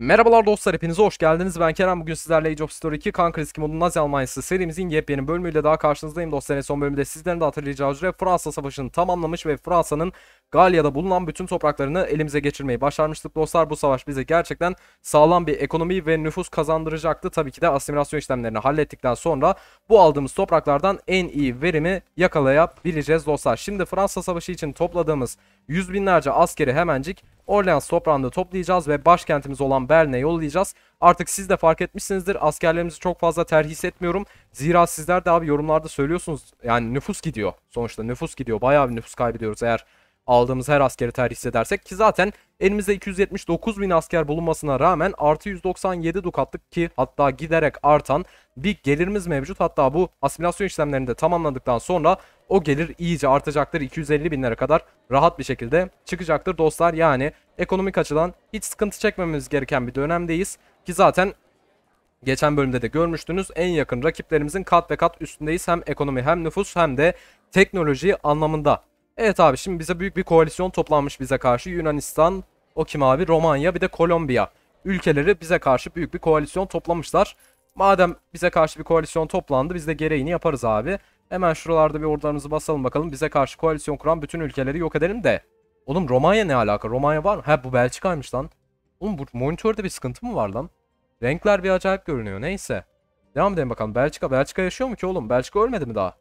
Merhabalar dostlar hepinize hoş geldiniz. Ben Kerem. Bugün sizlerle Age of Story 2 Kan Kriski modunun Nazi Almanya'sı serimizin yepyeni bölümüyle daha karşınızdayım dostlar. En son bölümde sizlerin de hatırlayacağı üzere Fransa Savaşı'nı tamamlamış ve Fransa'nın Galya'da bulunan bütün topraklarını elimize geçirmeyi başarmıştık dostlar. Bu savaş bize gerçekten sağlam bir ekonomi ve nüfus kazandıracaktı. Tabii ki de asimilasyon işlemlerini hallettikten sonra bu aldığımız topraklardan en iyi verimi yakalayabileceğiz dostlar. Şimdi Fransa Savaşı için topladığımız yüz binlerce askeri hemencik Orleans toprağında toplayacağız ve başkentimiz olan Berlin'e yollayacağız. Artık siz de fark etmişsinizdir. Askerlerimizi çok fazla terhis etmiyorum. Zira sizler de abi yorumlarda söylüyorsunuz. Yani nüfus gidiyor. Sonuçta nüfus gidiyor. Bayağı bir nüfus kaybediyoruz eğer aldığımız her askeri terhis edersek ki zaten elimizde 279 bin asker bulunmasına rağmen artı 197 dukatlık ki hatta giderek artan bir gelirimiz mevcut. Hatta bu asimilasyon işlemlerini de tamamladıktan sonra o gelir iyice artacaktır. 250 binlere kadar rahat bir şekilde çıkacaktır dostlar. Yani ekonomik açıdan hiç sıkıntı çekmememiz gereken bir dönemdeyiz. Ki zaten geçen bölümde de görmüştünüz en yakın rakiplerimizin kat ve kat üstündeyiz. Hem ekonomi hem nüfus hem de teknoloji anlamında Evet abi şimdi bize büyük bir koalisyon toplanmış bize karşı. Yunanistan, o kim abi? Romanya bir de Kolombiya. Ülkeleri bize karşı büyük bir koalisyon toplamışlar. Madem bize karşı bir koalisyon toplandı biz de gereğini yaparız abi. Hemen şuralarda bir ordularımızı basalım bakalım. Bize karşı koalisyon kuran bütün ülkeleri yok edelim de. Oğlum Romanya ne alaka? Romanya var mı? He bu Belçika'ymış lan. Oğlum bu monitörde bir sıkıntı mı var lan? Renkler bir acayip görünüyor. Neyse. Devam edelim bakalım. Belçika. Belçika yaşıyor mu ki oğlum? Belçika ölmedi mi daha?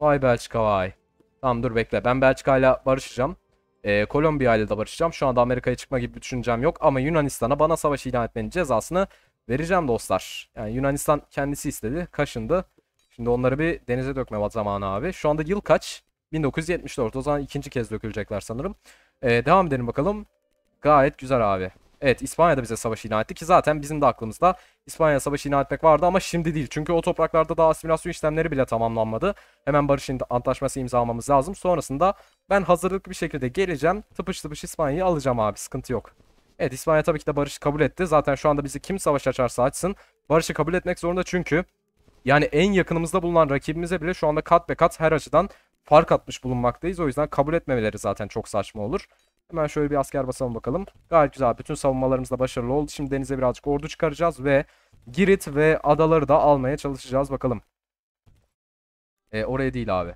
Vay Belçika vay. Tamam dur bekle. Ben Belçika ile barışacağım. Ee, Kolombiya ile de barışacağım. Şu anda Amerika'ya çıkma gibi bir düşüncem yok. Ama Yunanistan'a bana savaş ilan etmenin cezasını vereceğim dostlar. Yani Yunanistan kendisi istedi. Kaşındı. Şimdi onları bir denize dökme zamanı abi. Şu anda yıl kaç? 1974. O zaman ikinci kez dökülecekler sanırım. Ee, devam edelim bakalım. Gayet güzel abi. Evet İspanya da bize savaş ilan etti ki zaten bizim de aklımızda İspanya savaş ilan etmek vardı ama şimdi değil. Çünkü o topraklarda daha asimilasyon işlemleri bile tamamlanmadı. Hemen barış antlaşması imzalamamız lazım. Sonrasında ben hazırlıklı bir şekilde geleceğim. Tıpış tıpış İspanya'yı alacağım abi sıkıntı yok. Evet İspanya tabii ki de barışı kabul etti. Zaten şu anda bizi kim savaş açarsa açsın barışı kabul etmek zorunda çünkü yani en yakınımızda bulunan rakibimize bile şu anda kat be kat her açıdan fark atmış bulunmaktayız. O yüzden kabul etmemeleri zaten çok saçma olur. Hemen şöyle bir asker basalım bakalım. Gayet güzel. Bütün savunmalarımız da başarılı oldu. Şimdi denize birazcık ordu çıkaracağız ve Girit ve adaları da almaya çalışacağız bakalım. E, oraya değil abi.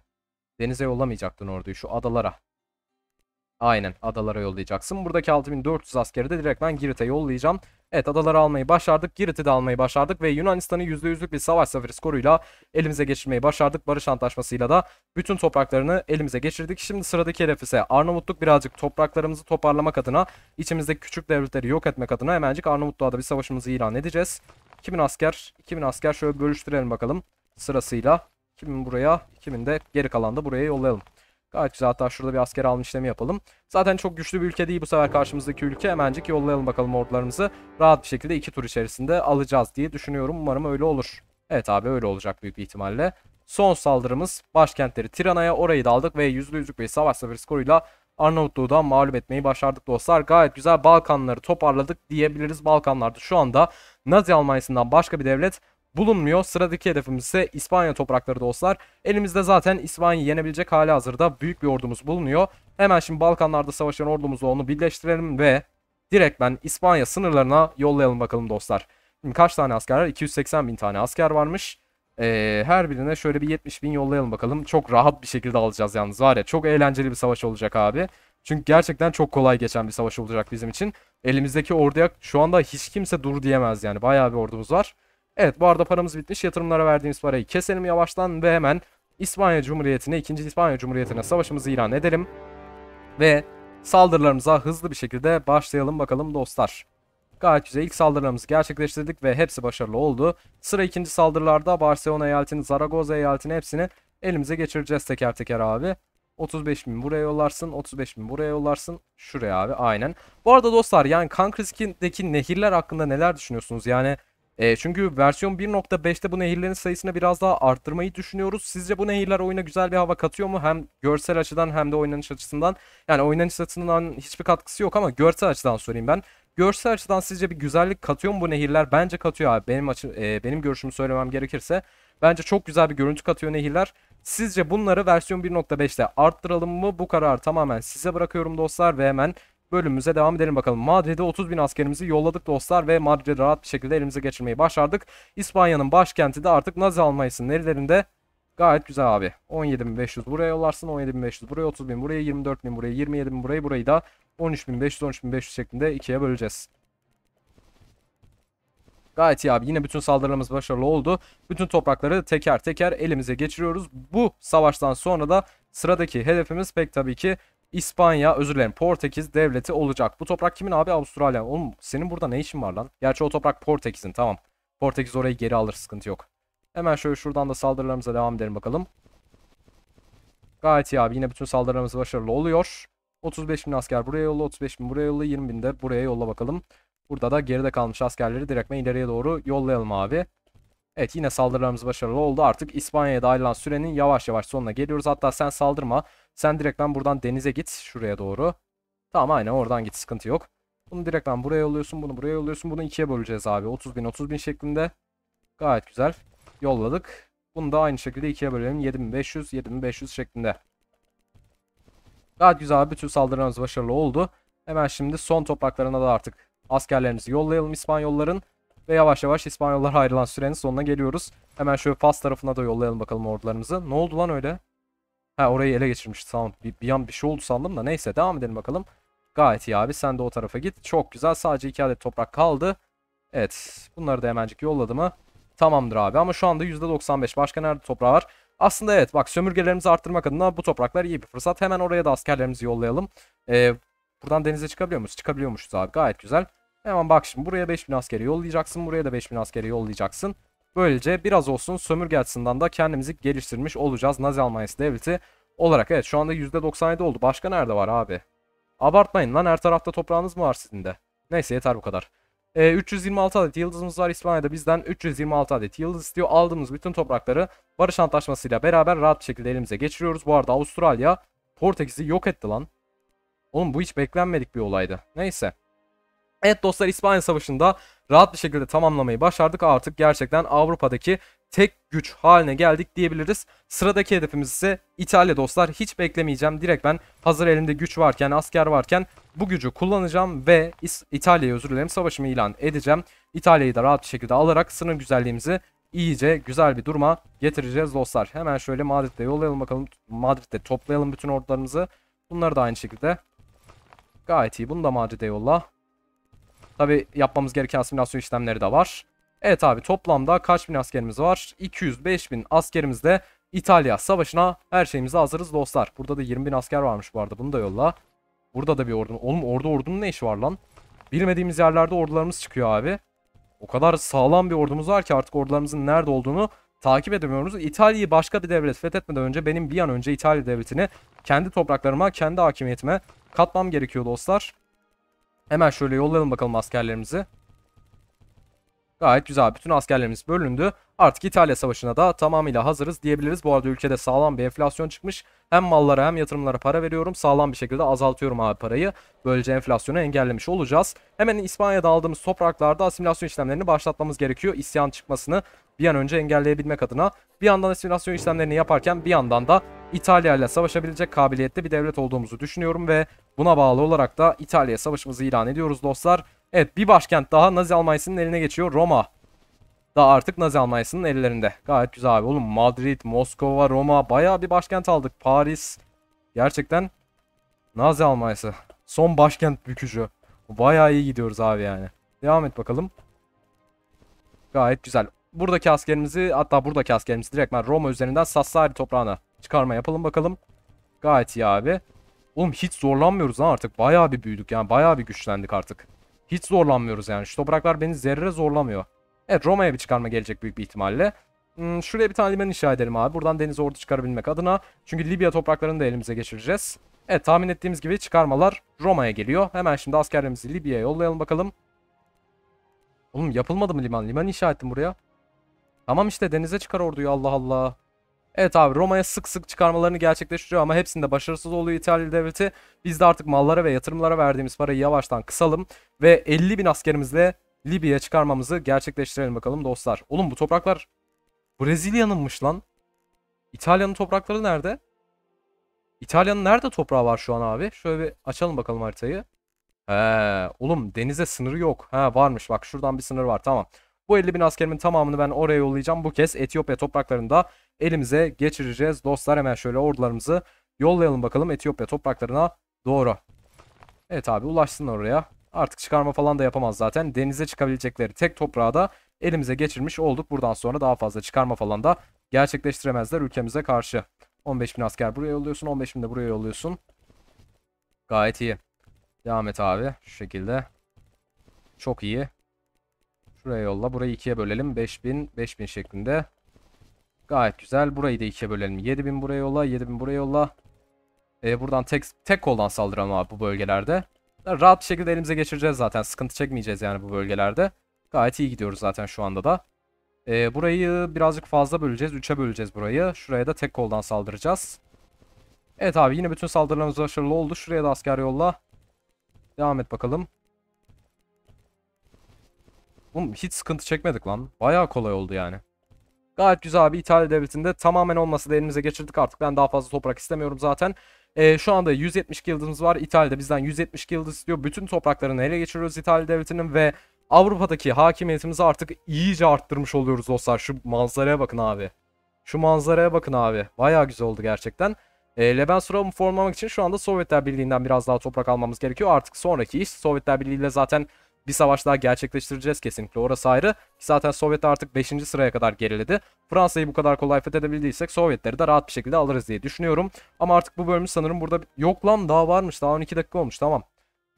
Denize yollamayacaktın orduyu şu adalara. Aynen adalara yollayacaksın. Buradaki 6400 askeri de direktmen Girit'e yollayacağım. Evet adaları almayı başardık. Girit'i de almayı başardık ve Yunanistan'ı %100'lük bir savaş zaferi skoruyla elimize geçirmeyi başardık. Barış Antlaşması'yla da bütün topraklarını elimize geçirdik. Şimdi sıradaki hedef ise Arnavutluk birazcık topraklarımızı toparlamak adına içimizdeki küçük devletleri yok etmek adına hemencik Arnavutluğa da bir savaşımızı ilan edeceğiz. 2000 asker, 2000 asker şöyle bölüştürelim bakalım sırasıyla. 2000 buraya, 2000 de geri kalan da buraya yollayalım. Gayet güzel. Hatta şurada bir asker alma işlemi yapalım. Zaten çok güçlü bir ülke değil bu sefer karşımızdaki ülke. Hemencik yollayalım bakalım ordularımızı. Rahat bir şekilde iki tur içerisinde alacağız diye düşünüyorum. Umarım öyle olur. Evet abi öyle olacak büyük bir ihtimalle. Son saldırımız başkentleri Tirana'ya orayı da aldık ve yüzlü yüzük bir savaş seferi skoruyla Arnavutluğu da mağlup etmeyi başardık dostlar. Gayet güzel Balkanları toparladık diyebiliriz. Balkanlarda şu anda Nazi Almanya'sından başka bir devlet bulunmuyor. Sıradaki hedefimiz ise İspanya toprakları dostlar. Elimizde zaten İspanya'yı yenebilecek hali hazırda büyük bir ordumuz bulunuyor. Hemen şimdi Balkanlarda savaşan ordumuzla onu birleştirelim ve direkt ben İspanya sınırlarına yollayalım bakalım dostlar. Şimdi kaç tane asker var? 280 bin tane asker varmış. Ee, her birine şöyle bir 70 bin yollayalım bakalım. Çok rahat bir şekilde alacağız yalnız var ya. Çok eğlenceli bir savaş olacak abi. Çünkü gerçekten çok kolay geçen bir savaş olacak bizim için. Elimizdeki orduya şu anda hiç kimse dur diyemez yani. Bayağı bir ordumuz var. Evet bu arada paramız bitmiş. Yatırımlara verdiğimiz parayı keselim yavaştan ve hemen İspanya Cumhuriyeti'ne, 2. İspanya Cumhuriyeti'ne savaşımızı ilan edelim. Ve saldırılarımıza hızlı bir şekilde başlayalım bakalım dostlar. Gayet güzel ilk saldırılarımızı gerçekleştirdik ve hepsi başarılı oldu. Sıra ikinci saldırılarda Barcelona eyaletini, Zaragoza eyaletini hepsini elimize geçireceğiz teker teker abi. 35 bin buraya yollarsın 35 bin buraya yollarsın şuraya abi aynen. Bu arada dostlar yani Kankriskindeki nehirler hakkında neler düşünüyorsunuz yani e, çünkü versiyon 1.5'te bu nehirlerin sayısını biraz daha arttırmayı düşünüyoruz. Sizce bu nehirler oyuna güzel bir hava katıyor mu? Hem görsel açıdan hem de oynanış açısından. Yani oynanış açısından hiçbir katkısı yok ama görsel açıdan sorayım ben. Görsel açıdan sizce bir güzellik katıyor mu bu nehirler? Bence katıyor abi. Benim açı, e, benim görüşümü söylemem gerekirse bence çok güzel bir görüntü katıyor nehirler. Sizce bunları versiyon 1.5'te arttıralım mı? Bu karar tamamen size bırakıyorum dostlar ve hemen bölümümüze devam edelim bakalım. Madrid'e 30 bin askerimizi yolladık dostlar ve Madrid'i rahat bir şekilde elimize geçirmeyi başardık. İspanya'nın başkenti de artık Nazi Almanya'sının ellerinde. Gayet güzel abi. 17.500 buraya yollarsın. 17.500 buraya 30 bin buraya 24 bin buraya 27 bin burayı, burayı da 13.500 13.500 şeklinde ikiye böleceğiz. Gayet iyi abi. Yine bütün saldırılarımız başarılı oldu. Bütün toprakları teker teker elimize geçiriyoruz. Bu savaştan sonra da sıradaki hedefimiz pek tabii ki İspanya özür dilerim Portekiz devleti olacak. Bu toprak kimin abi? Avustralya. Oğlum senin burada ne işin var lan? Gerçi o toprak Portekiz'in tamam. Portekiz orayı geri alır sıkıntı yok. Hemen şöyle şuradan da saldırılarımıza devam edelim bakalım. Gayet iyi abi yine bütün saldırılarımız başarılı oluyor. 35 bin asker buraya yolla 35 bin buraya yolla 20 bin de buraya yolla bakalım. Burada da geride kalmış askerleri direkt ileriye doğru yollayalım abi. Evet yine saldırılarımız başarılı oldu. Artık İspanya'ya da ayrılan sürenin yavaş yavaş sonuna geliyoruz. Hatta sen saldırma. Sen direkt ben buradan denize git şuraya doğru. Tamam aynen oradan git sıkıntı yok. Bunu direkt ben buraya yolluyorsun bunu buraya yolluyorsun bunu ikiye böleceğiz abi. 30 bin 30 bin şeklinde gayet güzel yolladık. Bunu da aynı şekilde ikiye bölelim 7500 7500 şeklinde. Gayet güzel bütün saldırılarımız başarılı oldu. Hemen şimdi son topraklarına da artık askerlerimizi yollayalım İspanyolların. Ve yavaş yavaş İspanyollar ayrılan sürenin sonuna geliyoruz. Hemen şöyle Fas tarafına da yollayalım bakalım ordularımızı. Ne oldu lan öyle? Ha orayı ele geçirmiş Sound. Bir, bir an bir şey oldu sandım da neyse devam edelim bakalım. Gayet iyi abi sen de o tarafa git. Çok güzel sadece 2 adet toprak kaldı. Evet bunları da hemencik yolladı mı? Tamamdır abi ama şu anda %95 başka nerede toprağı var? Aslında evet bak sömürgelerimizi arttırmak adına bu topraklar iyi bir fırsat. Hemen oraya da askerlerimizi yollayalım. Ee, buradan denize çıkabiliyor muyuz? Çıkabiliyormuşuz abi gayet güzel. Hemen bak şimdi buraya 5000 askeri yollayacaksın. Buraya da 5000 askeri yollayacaksın. Böylece biraz olsun sömürge açısından da kendimizi geliştirmiş olacağız Nazi Almanya'sı devleti olarak. Evet şu anda %97 oldu. Başka nerede var abi? Abartmayın lan her tarafta toprağınız mı var sizin de? Neyse yeter bu kadar. E, 326 adet yıldızımız var. İspanya'da bizden 326 adet yıldız istiyor. Aldığımız bütün toprakları barış antlaşmasıyla beraber rahat bir şekilde elimize geçiriyoruz. Bu arada Avustralya Portekiz'i yok etti lan. Oğlum bu hiç beklenmedik bir olaydı. Neyse. Evet dostlar İspanya Savaşı'nda rahat bir şekilde tamamlamayı başardık. Artık gerçekten Avrupa'daki tek güç haline geldik diyebiliriz. Sıradaki hedefimiz ise İtalya dostlar. Hiç beklemeyeceğim. Direkt ben hazır elimde güç varken, asker varken bu gücü kullanacağım ve İtalya'ya özür dilerim savaşımı ilan edeceğim. İtalya'yı da rahat bir şekilde alarak sınır güzelliğimizi iyice güzel bir duruma getireceğiz dostlar. Hemen şöyle Madrid'de yollayalım bakalım. Madrid'de toplayalım bütün ordularımızı. Bunları da aynı şekilde. Gayet iyi. Bunu da Madrid'e yolla. Tabi yapmamız gereken asimilasyon işlemleri de var. Evet abi toplamda kaç bin askerimiz var? 205 bin askerimiz de İtalya savaşına her şeyimizi hazırız dostlar. Burada da 20 bin asker varmış bu arada bunu da yolla. Burada da bir ordu. Oğlum orada ordunun ne işi var lan? Bilmediğimiz yerlerde ordularımız çıkıyor abi. O kadar sağlam bir ordumuz var ki artık ordularımızın nerede olduğunu takip edemiyoruz. İtalya'yı başka bir devlet fethetmeden önce benim bir an önce İtalya devletini kendi topraklarıma, kendi hakimiyetime katmam gerekiyor dostlar. Hemen şöyle yollayalım bakalım askerlerimizi. Gayet güzel. Bütün askerlerimiz bölündü. Artık İtalya Savaşı'na da tamamıyla hazırız diyebiliriz. Bu arada ülkede sağlam bir enflasyon çıkmış. Hem mallara hem yatırımlara para veriyorum. Sağlam bir şekilde azaltıyorum abi parayı. Böylece enflasyonu engellemiş olacağız. Hemen İspanya'da aldığımız topraklarda asimilasyon işlemlerini başlatmamız gerekiyor. İsyan çıkmasını bir an önce engelleyebilmek adına. Bir yandan asimilasyon işlemlerini yaparken bir yandan da İtalya ile savaşabilecek kabiliyette bir devlet olduğumuzu düşünüyorum ve buna bağlı olarak da İtalya'ya savaşımızı ilan ediyoruz dostlar. Evet bir başkent daha Nazi Almanya'sının eline geçiyor Roma. Da artık Nazi Almanya'sının ellerinde. Gayet güzel abi oğlum. Madrid, Moskova, Roma bayağı bir başkent aldık. Paris. Gerçekten Nazi Almanya'sı. Son başkent bükücü. Bayağı iyi gidiyoruz abi yani. Devam et bakalım. Gayet güzel. Buradaki askerimizi hatta buradaki askerimizi direktmen Roma üzerinden Sassari toprağına çıkarma yapalım bakalım. Gayet iyi abi. Oğlum hiç zorlanmıyoruz lan artık. Bayağı bir büyüdük yani. Bayağı bir güçlendik artık. Hiç zorlanmıyoruz yani. Şu topraklar beni zerre zorlamıyor. Evet Roma'ya bir çıkarma gelecek büyük bir ihtimalle. Hmm, şuraya bir tane liman inşa edelim abi. Buradan deniz ordu çıkarabilmek adına. Çünkü Libya topraklarını da elimize geçireceğiz. Evet tahmin ettiğimiz gibi çıkarmalar Roma'ya geliyor. Hemen şimdi askerlerimizi Libya'ya yollayalım bakalım. Oğlum yapılmadı mı liman? Liman inşa ettim buraya. Tamam işte denize çıkar orduyu Allah Allah. Evet abi Roma'ya sık sık çıkarmalarını gerçekleştiriyor ama hepsinde başarısız oluyor İtalya devleti. Biz de artık mallara ve yatırımlara verdiğimiz parayı yavaştan kısalım ve 50 bin askerimizle Libya'ya çıkarmamızı gerçekleştirelim bakalım dostlar. Oğlum bu topraklar Brezilya'nınmış lan. İtalya'nın toprakları nerede? İtalya'nın nerede toprağı var şu an abi? Şöyle bir açalım bakalım haritayı. He, oğlum denize sınırı yok. He varmış bak şuradan bir sınır var tamam. Bu 50 bin askerimin tamamını ben oraya yollayacağım. Bu kez Etiyopya topraklarında elimize geçireceğiz. Dostlar hemen şöyle ordularımızı yollayalım bakalım Etiyopya topraklarına doğru. Evet abi ulaşsın oraya. Artık çıkarma falan da yapamaz zaten. Denize çıkabilecekleri tek toprağı da elimize geçirmiş olduk. Buradan sonra daha fazla çıkarma falan da gerçekleştiremezler ülkemize karşı. 15 bin asker buraya yolluyorsun. 15 bin de buraya yolluyorsun. Gayet iyi. Devam et abi. Şu şekilde. Çok iyi. Şuraya yolla. Burayı ikiye bölelim. 5000, 5000 şeklinde. Gayet güzel. Burayı da ikiye bölelim. 7000 buraya yolla, 7000 buraya yolla. Ee, buradan tek, tek koldan saldıralım abi bu bölgelerde. Rahat bir şekilde elimize geçireceğiz zaten. Sıkıntı çekmeyeceğiz yani bu bölgelerde. Gayet iyi gidiyoruz zaten şu anda da. Ee, burayı birazcık fazla böleceğiz. 3'e böleceğiz burayı. Şuraya da tek koldan saldıracağız. Evet abi yine bütün saldırılarımız başarılı oldu. Şuraya da asker yolla. Devam et bakalım. Oğlum hiç sıkıntı çekmedik lan. Bayağı kolay oldu yani. Gayet güzel abi İtalya devletinde tamamen olması da elimize geçirdik artık. Ben daha fazla toprak istemiyorum zaten. E, şu anda 172 yıldızımız var. İtalya'da bizden 172 yıldız istiyor. Bütün topraklarını ele geçiriyoruz İtalya devletinin ve Avrupa'daki hakimiyetimizi artık iyice arttırmış oluyoruz dostlar. Şu manzaraya bakın abi. Şu manzaraya bakın abi. Bayağı güzel oldu gerçekten. E, ee, Lebensraum'u formlamak için şu anda Sovyetler Birliği'nden biraz daha toprak almamız gerekiyor. Artık sonraki iş Sovyetler Birliği ile zaten bir savaş daha gerçekleştireceğiz kesinlikle orası ayrı. Zaten Sovyetler artık 5. sıraya kadar geriledi. Fransa'yı bu kadar kolay fethedebildiysek Sovyetleri de rahat bir şekilde alırız diye düşünüyorum. Ama artık bu bölümü sanırım burada yok lan daha varmış daha 12 dakika olmuş tamam.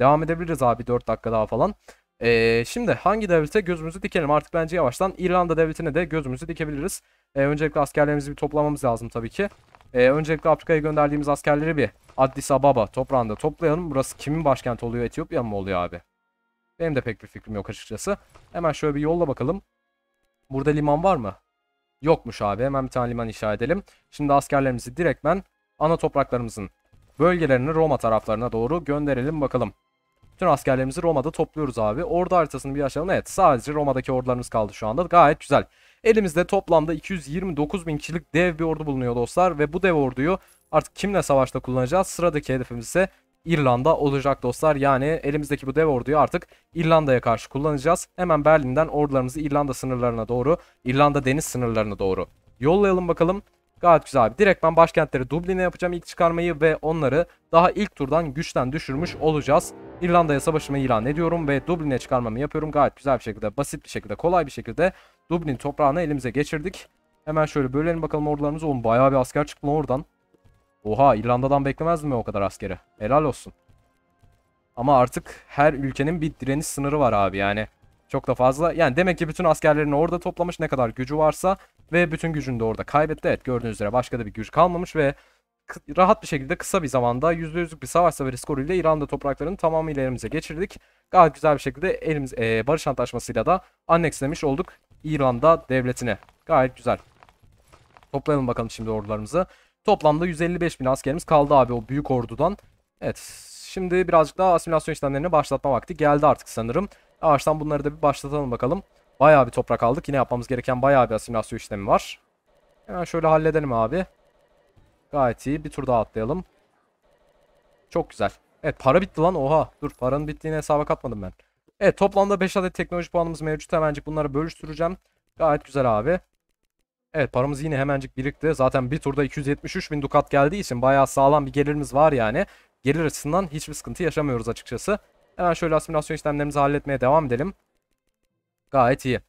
Devam edebiliriz abi 4 dakika daha falan. Ee, şimdi hangi devlete gözümüzü dikelim artık bence yavaştan İrlanda devletine de gözümüzü dikebiliriz. Ee, öncelikle askerlerimizi bir toplamamız lazım tabii ki. Ee, öncelikle Afrika'ya gönderdiğimiz askerleri bir Addis Ababa toprağında toplayalım. Burası kimin başkenti oluyor Etiyopya mı oluyor abi? Benim de pek bir fikrim yok açıkçası. Hemen şöyle bir yolla bakalım. Burada liman var mı? Yokmuş abi. Hemen bir tane liman inşa edelim. Şimdi askerlerimizi direktmen ana topraklarımızın bölgelerini Roma taraflarına doğru gönderelim bakalım. Tüm askerlerimizi Roma'da topluyoruz abi. Ordu haritasını bir açalım. Evet sadece Roma'daki ordularımız kaldı şu anda. Gayet güzel. Elimizde toplamda 229 bin kişilik dev bir ordu bulunuyor dostlar. Ve bu dev orduyu artık kimle savaşta kullanacağız? Sıradaki hedefimiz ise İrlanda olacak dostlar. Yani elimizdeki bu dev orduyu artık İrlanda'ya karşı kullanacağız. Hemen Berlin'den ordularımızı İrlanda sınırlarına doğru, İrlanda deniz sınırlarına doğru yollayalım bakalım. Gayet güzel abi. Direkt ben başkentleri Dublin'e yapacağım ilk çıkarmayı ve onları daha ilk turdan güçten düşürmüş olacağız. İrlanda'ya savaşımı ilan ediyorum ve Dublin'e çıkarmamı yapıyorum. Gayet güzel bir şekilde, basit bir şekilde, kolay bir şekilde Dublin toprağını elimize geçirdik. Hemen şöyle bölelim bakalım ordularımızı. Oğlum bayağı bir asker çıktı oradan. Oha İrlanda'dan beklemezdim ben o kadar askeri. Helal olsun. Ama artık her ülkenin bir direniş sınırı var abi yani. Çok da fazla. Yani demek ki bütün askerlerini orada toplamış ne kadar gücü varsa ve bütün gücünü de orada kaybetti. Evet gördüğünüz üzere başka da bir güç kalmamış ve rahat bir şekilde kısa bir zamanda %100'lük bir savaş savaşı skoruyla İrlanda topraklarının tamamıyla elimize geçirdik. Gayet güzel bir şekilde elimiz e, barış antlaşmasıyla da annekslemiş olduk İrlanda devletine. Gayet güzel. Toplayalım bakalım şimdi ordularımızı. Toplamda 155 bin askerimiz kaldı abi o büyük ordudan. Evet şimdi birazcık daha asimilasyon işlemlerini başlatma vakti geldi artık sanırım. Ağaçtan bunları da bir başlatalım bakalım. Bayağı bir toprak aldık. Yine yapmamız gereken bayağı bir asimilasyon işlemi var. Hemen şöyle halledelim abi. Gayet iyi. Bir tur daha atlayalım. Çok güzel. Evet para bitti lan oha. Dur paranın bittiğini hesaba katmadım ben. Evet toplamda 5 adet teknoloji puanımız mevcut. Hemencik bunları bölüştüreceğim. Gayet güzel abi. Evet paramız yine hemencik birikti. Zaten bir turda 273 bin dukat geldiği için bayağı sağlam bir gelirimiz var yani. Gelir açısından hiçbir sıkıntı yaşamıyoruz açıkçası. Hemen şöyle asimilasyon işlemlerimizi halletmeye devam edelim. Gayet iyi.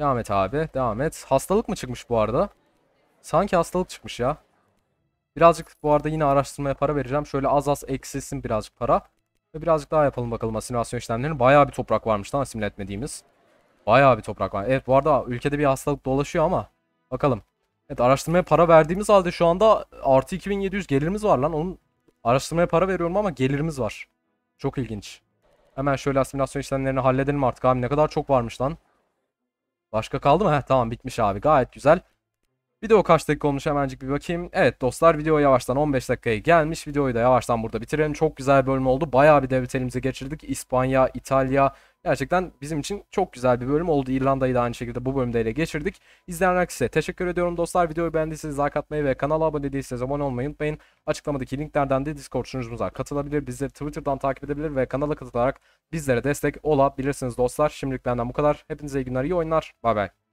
Devam et abi. Devam et. Hastalık mı çıkmış bu arada? Sanki hastalık çıkmış ya. Birazcık bu arada yine araştırmaya para vereceğim. Şöyle az az eksilsin birazcık para. Ve birazcık daha yapalım bakalım asimilasyon işlemlerini. Bayağı bir toprak varmış lan asimile etmediğimiz. Bayağı bir toprak var. Evet bu arada ülkede bir hastalık dolaşıyor ama Bakalım. Evet araştırmaya para verdiğimiz halde şu anda artı 2700 gelirimiz var lan. Onun araştırmaya para veriyorum ama gelirimiz var. Çok ilginç. Hemen şöyle asimilasyon işlemlerini halledelim artık abi. Ne kadar çok varmış lan. Başka kaldı mı? Heh, tamam bitmiş abi. Gayet güzel. Video kaç dakika olmuş hemencik bir bakayım. Evet dostlar video yavaştan 15 dakikaya gelmiş. Videoyu da yavaştan burada bitirelim. Çok güzel bölüm oldu. Bayağı bir devlet elimize geçirdik. İspanya, İtalya, Gerçekten bizim için çok güzel bir bölüm oldu. İrlanda'yı da aynı şekilde bu bölümde ele geçirdik. İzleyen herkese teşekkür ediyorum dostlar. Videoyu beğendiyseniz like atmayı ve kanala abone değilseniz abone olmayı unutmayın. Açıklamadaki linklerden de Discord sunucumuza katılabilir. Bizleri Twitter'dan takip edebilir ve kanala katılarak bizlere destek olabilirsiniz dostlar. Şimdilik benden bu kadar. Hepinize iyi günler, iyi oyunlar. Bay bay.